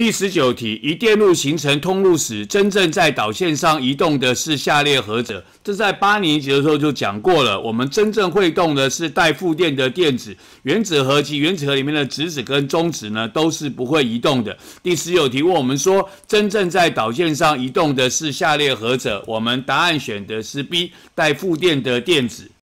第十九题，一电路形成通路时，真正在导线上移动的是下列何者？这在八年级的时候就讲过了。我们真正会动的是带负电的电子，原子核及原子核里面的质子跟中子呢，都是不会移动的。第十九题问我们说，真正在导线上移动的是下列何者？我们答案选的是 B，带负电的电子。